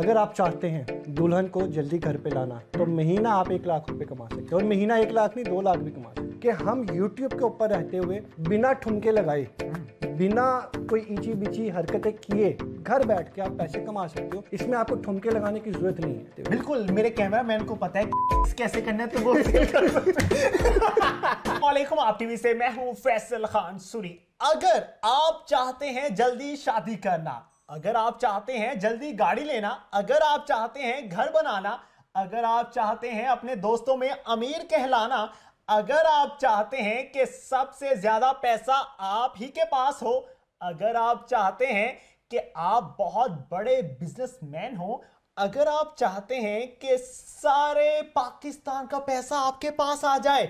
अगर आप चाहते हैं दुल्हन को जल्दी घर पे लाना तो महीना आप एक लाख रुपए कमा सकते हैं और महीना एक लाख नहीं दो लाख भी कमा सकते कि हम यूट्यूब के ऊपर रहते हुए बिना ठुमके लगाए बिना कोई ईची बिची हरकतें किए घर बैठ के आप पैसे कमा सकते हो इसमें आपको ठुमके लगाने की जरूरत नहीं है बिल्कुल मेरे कैमरा मैन को पता है कैसे करना है तो वो वालेकुम आप टीवी से मैं हूँ फैसल खान सुरी अगर आप चाहते हैं जल्दी शादी करना अगर आप चाहते हैं जल्दी गाड़ी लेना अगर आप चाहते हैं घर बनाना अगर आप चाहते हैं अपने दोस्तों में अमीर कहलाना अगर आप चाहते हैं कि सबसे ज्यादा पैसा आप ही के पास हो अगर आप चाहते हैं कि आप बहुत बड़े बिजनेसमैन हो अगर आप चाहते हैं कि सारे पाकिस्तान का पैसा आपके पास आ जाए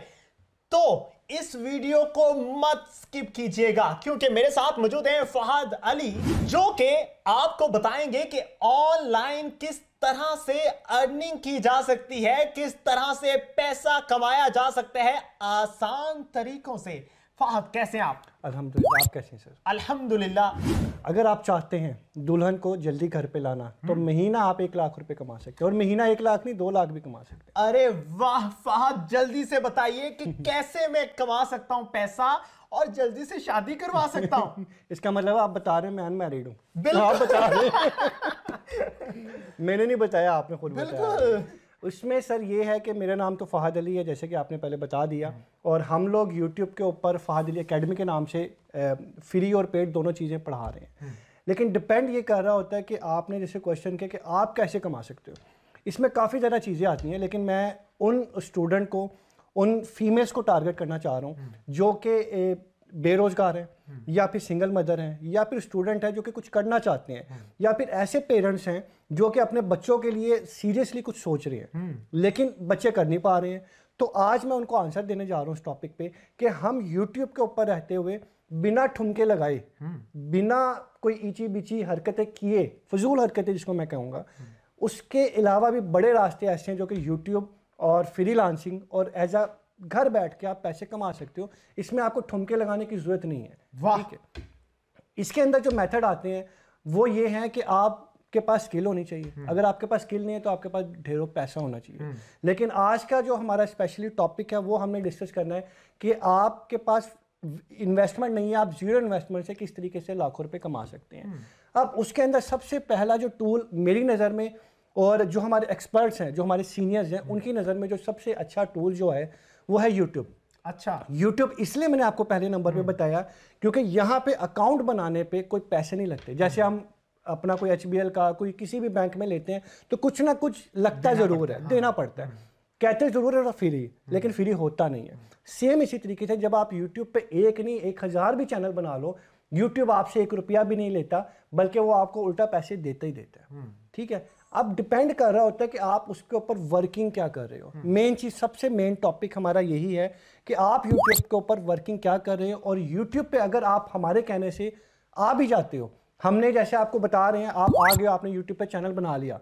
तो इस वीडियो को मत स्किप कीजिएगा क्योंकि मेरे साथ मौजूद हैं फहद अली जो कि आपको बताएंगे कि ऑनलाइन किस तरह से अर्निंग की जा सकती है किस तरह से पैसा कमाया जा सकता है आसान तरीकों से फाहद कैसे हैं आप अल्हम्दुलिल्लाह आप कैसे हैं सर अल्हम्दुलिल्लाह अगर आप चाहते हैं दुल्हन को जल्दी घर पे लाना तो हम्म। महीना आप एक लाख रुपए कमा सकते हैं और महीना एक लाख नहीं दो लाख भी कमा सकते हैं अरे वाह फाहद जल्दी से बताइए कि कैसे मैं कमा सकता हूँ पैसा और जल्दी से शादी करवा सकता हूँ इसका मतलब आप बता रहे हैं मैं अनमेरिड हूँ आप बता रहे मैंने नहीं बताया आपने खुद बिल्कुल उसमें सर ये है कि मेरा नाम तो फहद अली है जैसे कि आपने पहले बता दिया और हम लोग यूट्यूब के ऊपर फहद अली अकेडमी के नाम से फ्री और पेड दोनों चीज़ें पढ़ा रहे हैं हम्म। लेकिन डिपेंड ये कर रहा होता है कि आपने जैसे क्वेश्चन किया कि आप कैसे कमा सकते हो इसमें काफ़ी ज़्यादा चीज़ें आती हैं लेकिन मैं उन स्टूडेंट को उन फीमेल्स को टारगेट करना चाह रहा हूँ हम्म। जो कि बेरोज़गार हैं या फिर सिंगल मदर हैं या फिर स्टूडेंट हैं जो कि कुछ करना चाहते हैं या फिर ऐसे पेरेंट्स हैं जो कि अपने बच्चों के लिए सीरियसली कुछ सोच रहे हैं लेकिन बच्चे कर नहीं पा रहे हैं तो आज मैं उनको आंसर देने जा रहा हूँ उस टॉपिक पे कि हम यूट्यूब के ऊपर रहते हुए बिना ठुमके लगाए बिना कोई ईची बिची हरकतें किए फजूल हरकतें जिसको मैं कहूँगा उसके अलावा भी बड़े रास्ते ऐसे हैं जो कि यूट्यूब और फ्री और एज अ घर बैठ के आप पैसे कमा सकते हो इसमें आपको ठुमके लगाने की जरूरत नहीं है ठीक है इसके अंदर जो मेथड आते हैं वो ये है कि आप के पास स्किल होनी चाहिए हम्म। अगर आपके पास स्किल नहीं है तो आपके पास ढेरों पैसा होना चाहिए हम्म। लेकिन आज का जो हमारा स्पेशली टॉपिक है वो हमने डिस्कस करना है कि आपके पास इन्वेस्टमेंट नहीं है आप जीरो इन्वेस्टमेंट से किस तरीके से लाखों रुपए कमा सकते हैं हम्म। अब उसके अंदर सबसे पहला जो टूल मेरी नज़र में और जो हमारे एक्सपर्ट्स हैं जो हमारे सीनियर्स हैं उनकी नज़र में जो सबसे अच्छा टूल जो है वो है यूट्यूब अच्छा यूट्यूब इसलिए मैंने आपको पहले नंबर पे हम्म। बताया क्योंकि यहाँ पे अकाउंट बनाने पे कोई पैसे नहीं लगते जैसे हम्म। हम अपना कोई एच का कोई किसी भी बैंक में लेते हैं तो कुछ ना कुछ लगता ज़रूर है देना पड़ता है हम्म। कहते ज़रूर है फ्री लेकिन फ्री होता नहीं है सेम इसी तरीके से जब आप यूट्यूब पे एक नहीं एक हज़ार भी चैनल बना लो यूट्यूब आपसे एक रुपया भी नहीं लेता बल्कि वो आपको उल्टा पैसे देता ही देता है ठीक है अब डिपेंड कर रहा होता है कि आप उसके ऊपर वर्किंग क्या कर रहे हो मेन हम्म। चीज़ सबसे मेन टॉपिक हमारा यही है कि आप यूट्यूब के ऊपर वर्किंग क्या कर रहे हो और यूट्यूब पे अगर आप हमारे कहने से आ भी जाते हो हमने जैसे आपको बता रहे हैं आप आ गए आपने यूट्यूब पर चैनल बना लिया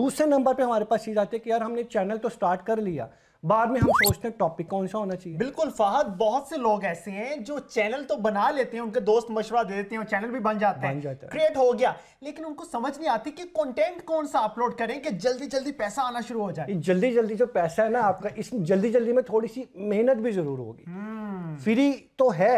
दूसरे नंबर पर हमारे पास चीज़ आती है कि यार हमने चैनल तो स्टार्ट कर लिया बाद में हम सोचते हैं टॉपिक कौन सा होना चाहिए बिल्कुल फहद बहुत से लोग ऐसे हैं जो चैनल तो बना लेते हैं उनके दोस्त मशवरा दे देते हैं और चैनल भी बन जाते हैं क्रिएट हो गया लेकिन उनको समझ नहीं आती कि कंटेंट कौन सा अपलोड करें कि जल्दी जल्दी पैसा आना शुरू हो जाए जल्दी जल्दी जो पैसा है ना आपका इस जल्दी जल्दी में थोड़ी सी मेहनत भी जरूर होगी हम्म। फ्री तो है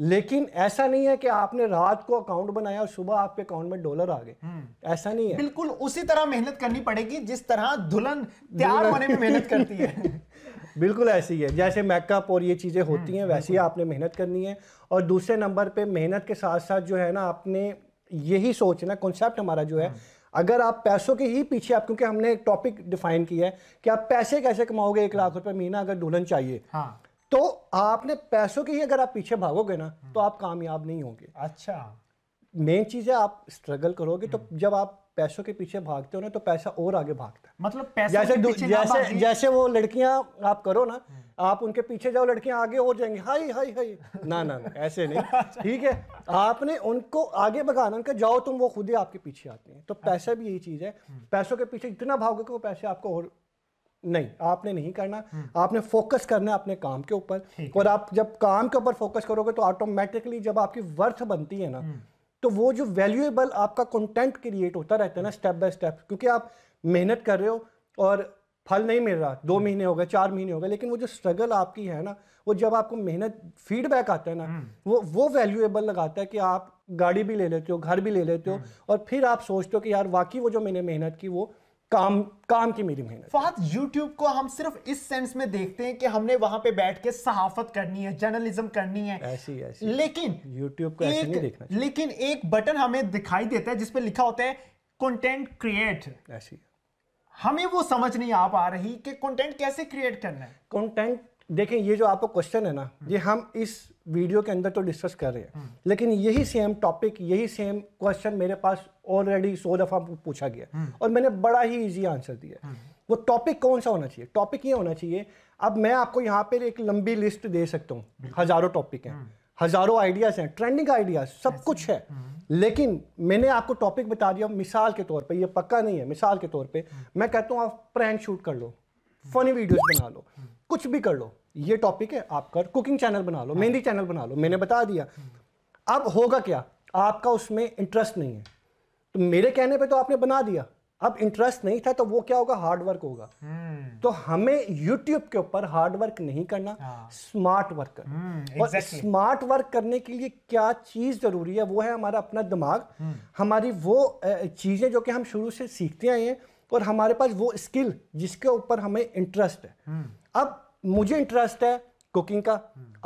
लेकिन ऐसा नहीं है कि आपने रात को अकाउंट बनाया और सुबह आपके अकाउंट में डॉलर आ गए हम्म। ऐसा नहीं है बिल्कुल उसी तरह मेहनत करनी पड़ेगी जिस तरह दुल्हन तैयार होने में मेहनत करती है बिल्कुल ऐसी है जैसे मेकअप और ये चीज़ें हम्म, होती हैं वैसे ही आपने मेहनत करनी है और दूसरे नंबर पे मेहनत के साथ साथ जो है ना आपने यही सोचना कॉन्सेप्ट हमारा जो है हम्म। अगर आप पैसों के ही पीछे आप क्योंकि हमने एक टॉपिक डिफाइन किया है कि आप पैसे कैसे कमाओगे एक लाख रुपए महीना अगर दुल्हन चाहिए हाँ। तो आपने पैसों के ही अगर आप पीछे भागोगे ना तो आप कामयाब नहीं होंगे अच्छा मेन चीज़ है आप स्ट्रगल करोगे तो हम्म। जब आप पैसों के पीछे भागते हो ना तो पैसा और आगे भागता है मतलब पैसा जैसे के पीछे जैसे जैसे वो लड़कियां आप करो ना हम्म। आप उनके पीछे जाओ लड़कियां आगे हो जाएंगी हाई हाई हाई ना ना ना ऐसे नहीं अच्छा। ठीक है आपने उनको आगे भगाना उनका जाओ तुम वो खुद ही आपके पीछे आते हैं तो पैसा अच्छा। भी यही चीज़ है हम्म। पैसों के पीछे इतना भागोगे वो पैसे आपको और नहीं आपने नहीं करना हम्म। आपने फोकस करना है अपने काम के ऊपर और आप जब काम के ऊपर फोकस करोगे तो ऑटोमेटिकली जब आपकी वर्थ बनती है ना हम्म। तो वो जो वैल्यूएबल आपका कंटेंट क्रिएट होता रहता है ना स्टेप बाय स्टेप क्योंकि आप मेहनत कर रहे हो और फल नहीं मिल रहा दो हम्म। महीने हो गए चार महीने हो गए लेकिन वो जो स्ट्रगल आपकी है ना वो जब आपको मेहनत फीडबैक आता है ना वो वो वैल्यूएबल लगाता है कि आप गाड़ी भी ले लेते हो घर भी ले लेते हो और फिर आप सोचते हो कि यार वाकई वो जो मैंने मेहनत की वो काम काम की मेरी मेहनत फहद यूट्यूब को हम सिर्फ इस सेंस में देखते हैं कि हमने वहां पे बैठ के सहाफत करनी है जर्नलिज्म करनी है ऐसी ऐसी लेकिन यूट्यूब को ऐसे नहीं देखना लेकिन एक बटन हमें दिखाई देता है जिसपे लिखा होता है कंटेंट क्रिएट ऐसी हमें वो समझ नहीं आ पा रही कि कंटेंट कैसे क्रिएट करना है कंटेंट देखें ये जो आपको क्वेश्चन है ना ये हम इस वीडियो के अंदर तो डिस्कस कर रहे हैं हम्म। लेकिन यही सेम टॉपिक यही सेम क्वेश्चन मेरे पास ऑलरेडी सौ दफ़ा पूछा गया हम्म। और मैंने बड़ा ही इजी आंसर दिया हम्म। वो टॉपिक कौन सा होना चाहिए टॉपिक ये होना चाहिए अब मैं आपको यहाँ पर एक लंबी लिस्ट दे सकता हूँ हज़ारों टॉपिक हैं हज़ारों आइडियाज़ हैं ट्रेंडिंग आइडियाज़ सब कुछ है लेकिन मैंने आपको टॉपिक बता दिया मिसाल के तौर पे ये पक्का नहीं है मिसाल के तौर पे मैं कहता हूँ आप प्रैंक शूट कर लो फनी वीडियोस बना लो कुछ भी कर लो ये टॉपिक है आपका कुकिंग चैनल बना लो मेहंदी चैनल बना लो मैंने बता दिया अब होगा क्या आपका उसमें इंटरेस्ट नहीं है तो मेरे कहने पे तो आपने बना दिया अब इंटरेस्ट नहीं था तो वो क्या होगा हार्ड वर्क होगा हम्म। तो हमें यूट्यूब के ऊपर हार्ड वर्क नहीं करना स्मार्ट हाँ। वर्क करना हम्म, और स्मार्ट वर्क करने के लिए क्या चीज़ ज़रूरी है वो है हमारा अपना दिमाग हम्म। हमारी वो चीज़ें जो कि हम शुरू से सीखते आए हैं और हमारे पास वो स्किल जिसके ऊपर हमें इंटरेस्ट है अब मुझे इंटरेस्ट है कुकिंग का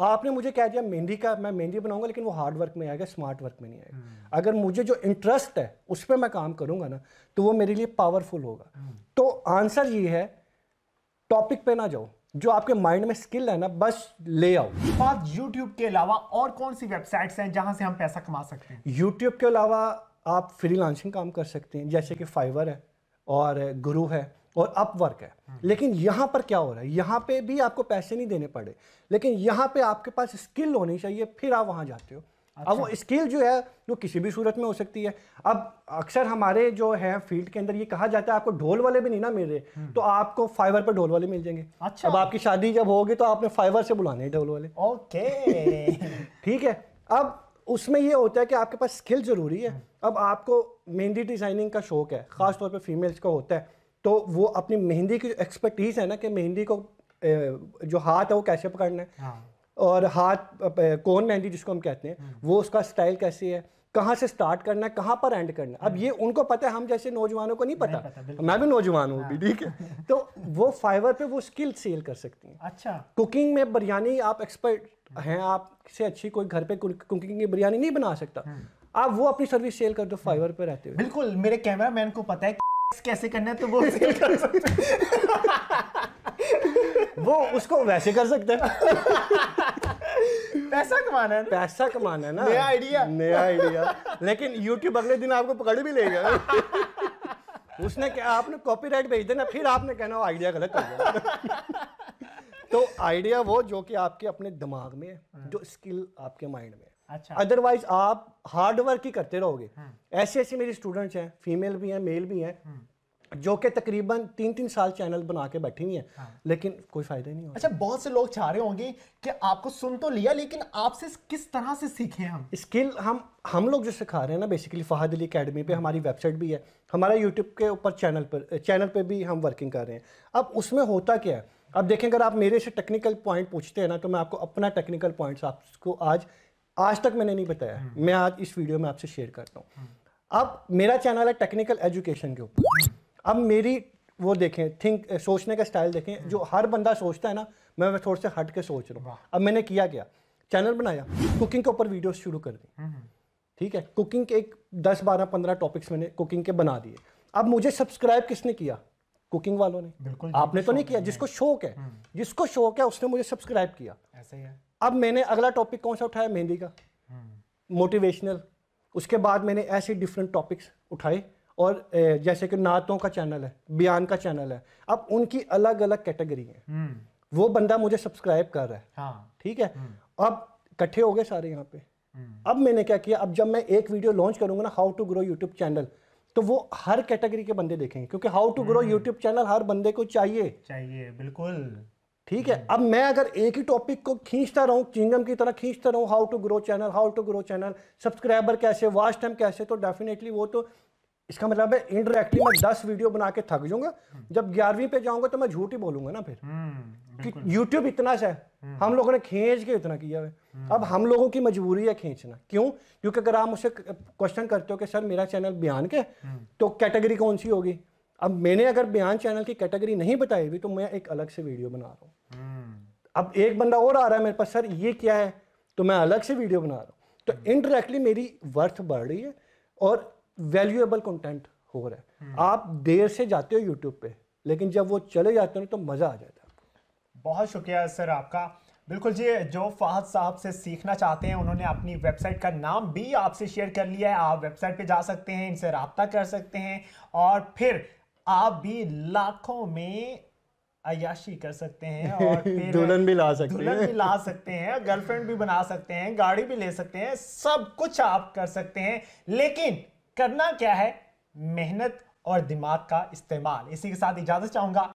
आपने मुझे कह दिया मेहंदी का मैं मेहंदी बनाऊंगा लेकिन वो हार्ड वर्क में आएगा स्मार्ट वर्क में नहीं आएगा हम्म। अगर मुझे जो इंटरेस्ट है उस पर मैं काम करूंगा ना तो वो मेरे लिए पावरफुल होगा हम्म। तो आंसर ये है टॉपिक पे ना जाओ जो आपके माइंड में स्किल है ना बस ले आओ बात यूट्यूब के अलावा और कौन सी वेबसाइट्स हैं जहां से हम पैसा कमा सकते हैं यूट्यूब के अलावा आप फ्रीलांसिंग काम कर सकते हैं जैसे कि फाइवर है और गुरु है और अपवर्क है लेकिन यहाँ पर क्या हो रहा है यहाँ पे भी आपको पैसे नहीं देने पड़े लेकिन यहाँ पे आपके पास स्किल होनी चाहिए फिर आप वहाँ जाते हो अच्छा। अब वो अच्छा। स्किल जो है वो किसी भी सूरत में हो सकती है अब अक्सर हमारे जो है फील्ड के अंदर ये कहा जाता है आपको ढोल वाले भी नहीं ना मिल रहे हम्म। तो आपको फाइवर पर ढोल वाले मिल जाएंगे अच्छा अब आपकी शादी जब होगी तो आपने फाइवर से बुलाने ढोल वाले ओके ठीक है अब उसमें ये होता है कि आपके पास स्किल ज़रूरी है हम्म। अब आपको मेहंदी डिज़ाइनिंग का शौक है खासतौर पर फीमेल्स का होता है तो वो अपनी मेहंदी की जो एक्सपर्टीज़ है ना कि मेहंदी को जो हाथ है वो कैसे पकड़ना है हाँ। और हाथ कौन मेहंदी जिसको हम कहते हैं हम्म। वो उसका स्टाइल कैसी है कहाँ से स्टार्ट करना है कहाँ पर एंड करना है अब ये हम्म। उनको पता है हम जैसे नौजवानों को नहीं पता, नहीं पता मैं भी नौजवान हूँ अभी हाँ। ठीक है तो वो फाइवर पे वो स्किल सेल कर सकती हैं अच्छा कुकिंग में बिरयानी आप एक्सपर्ट हम्म। हैं आप से अच्छी कोई घर पे कुकिंग की बिरयानी नहीं बना सकता आप वो अपनी सर्विस सेल कर दो फाइवर पर रहते हो बिल्कुल मेरे कैमरा मैन को पता है कैसे करना है तो वो कर सकते वो उसको वैसे कर सकते हैं पैसा कमाना है पैसा कमाना है ना नया आइडिया नया आइडिया लेकिन यूट्यूब अगले दिन आपको पकड़ भी लेगा उसने क्या आपने कॉपीराइट भेज देना फिर आपने कहना आइडिया गलत कर दिया तो आइडिया वो जो कि आपके अपने दिमाग में है जो स्किल आपके माइंड में है अदरवाइज अच्छा आप हार्ड वर्क ही करते रहोगे हाँ। ऐसे ऐसे मेरे स्टूडेंट्स हैं फीमेल भी हैं मेल भी हैं हाँ। जो कि तकरीबन तीन तीन साल चैनल बना के बैठी हुई है हाँ। लेकिन कोई फायदा नहीं अच्छा बहुत से लोग चाह रहे होंगे कि आपको सुन तो लिया लेकिन आपसे किस तरह से सीखे हम स्किल हम हम लोग जो सिखा रहे हैं ना बेसिकली फहद अली अकेडमी पे हमारी वेबसाइट भी है हमारा यूट्यूब के ऊपर चैनल पर चैनल पर भी हम वर्किंग कर रहे हैं अब उसमें होता क्या है अब देखें अगर आप मेरे से टेक्निकल पॉइंट पूछते हैं ना तो मैं आपको अपना टेक्निकल पॉइंट्स आपको आज आज तक मैंने नहीं बताया हम्म। मैं आज इस वीडियो में आपसे शेयर करता हूँ हम्म। अब मेरा चैनल है टेक्निकल एजुकेशन के ऊपर हम्म। अब मेरी वो देखें थिंक सोचने का स्टाइल देखें जो हर बंदा सोचता है ना मैं मैं थोड़े से हट के सोच रहा हूँ अब मैंने किया क्या चैनल बनाया कुकिंग के ऊपर वीडियोस शुरू कर दी ठीक है कुकिंग के एक दस बारह पंद्रह टॉपिक्स मैंने कुकिंग के बना दिए अब मुझे सब्सक्राइब किसने किया कुकिंग वालों ने बिल्कुल आपने तो नहीं किया जिसको शौक है जिसको शौक है उसने मुझे सब्सक्राइब किया ऐसा ही है अब मैंने अगला टॉपिक कौन सा उठाया मेहंदी का मोटिवेशनल हम्म। उसके बाद मैंने ऐसे डिफरेंट टॉपिक्स उठाए और जैसे कि नातों का चैनल है बयान का चैनल है अब उनकी अलग अलग कैटेगरी है वो बंदा मुझे सब्सक्राइब कर रहा है हाँ। ठीक है हम्म। अब इकट्ठे हो गए सारे यहाँ पे हम्म। अब मैंने क्या किया अब जब मैं एक वीडियो लॉन्च करूंगा ना how to grow YouTube channel तो वो हर कैटेगरी के बंदे देखेंगे क्योंकि how to grow YouTube channel हर बंदे को चाहिए चाहिए बिल्कुल ठीक है अब मैं अगर एक ही टॉपिक को खींचता रहूं चिंगम की तरह खींचता रहूं how to grow channel how to grow channel subscriber कैसे वाच टाइम कैसे तो डेफिनेटली वो तो इसका मतलब है इनडायरेक्टली मैं दस वीडियो बना के थक जाऊंगा जब ग्यारहवीं पे जाऊंगा तो मैं झूठ ही बोलूंगा ना फिर हम्म, कि यूट्यूब इतना सा है हम्म। हम लोगों ने खींच के इतना किया है हम्म। अब हम लोगों की मजबूरी है खींचना क्यों क्योंकि अगर आप मुझसे क्वेश्चन करते हो कि सर मेरा चैनल बयान के तो कैटेगरी कौन सी होगी अब मैंने अगर बयान चैनल की कैटेगरी नहीं बताई हुई तो मैं एक अलग से वीडियो बना रहा हूँ हम्म। अब एक बंदा और आ रहा है मेरे पास सर ये क्या है तो मैं अलग से वीडियो बना रहा हूँ तो इनडायरेक्टली हम्म। मेरी वर्थ बढ़ रही है और वैल्यूएबल कंटेंट हो रहा है हम्म। आप देर से जाते हो यूट्यूब पे लेकिन जब वो चले जाते हो तो मज़ा आ जाता है बहुत शुक्रिया सर आपका बिल्कुल जी जो फाहद साहब से सीखना चाहते हैं उन्होंने अपनी वेबसाइट का नाम भी आपसे शेयर कर लिया है आप वेबसाइट पे जा सकते हैं इनसे रबता कर सकते हैं और फिर आप भी लाखों में अयाशी कर सकते हैं और दुल्हन भी ला सकते दुल्हन हैं भी ला सकते हैं गर्लफ्रेंड भी बना सकते हैं गाड़ी भी ले सकते हैं सब कुछ आप कर सकते हैं लेकिन करना क्या है मेहनत और दिमाग का इस्तेमाल इसी के साथ इजाजत चाहूंगा